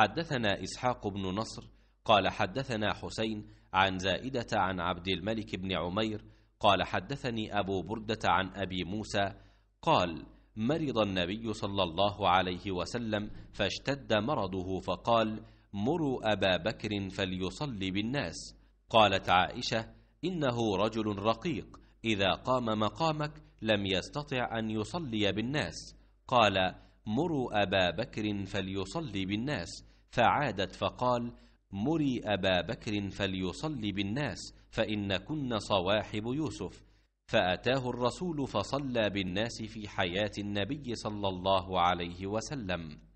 حدثنا إسحاق بن نصر قال حدثنا حسين عن زائدة عن عبد الملك بن عمير قال حدثني أبو بردة عن أبي موسى قال مرض النبي صلى الله عليه وسلم فاشتد مرضه فقال مروا أبا بكر فليصلي بالناس قالت عائشة إنه رجل رقيق إذا قام مقامك لم يستطع أن يصلي بالناس قال مروا أبا بكر فليصلي بالناس فعادت فقال مري أبا بكر فليصلي بالناس فإن كن صواحب يوسف فأتاه الرسول فصلى بالناس في حياة النبي صلى الله عليه وسلم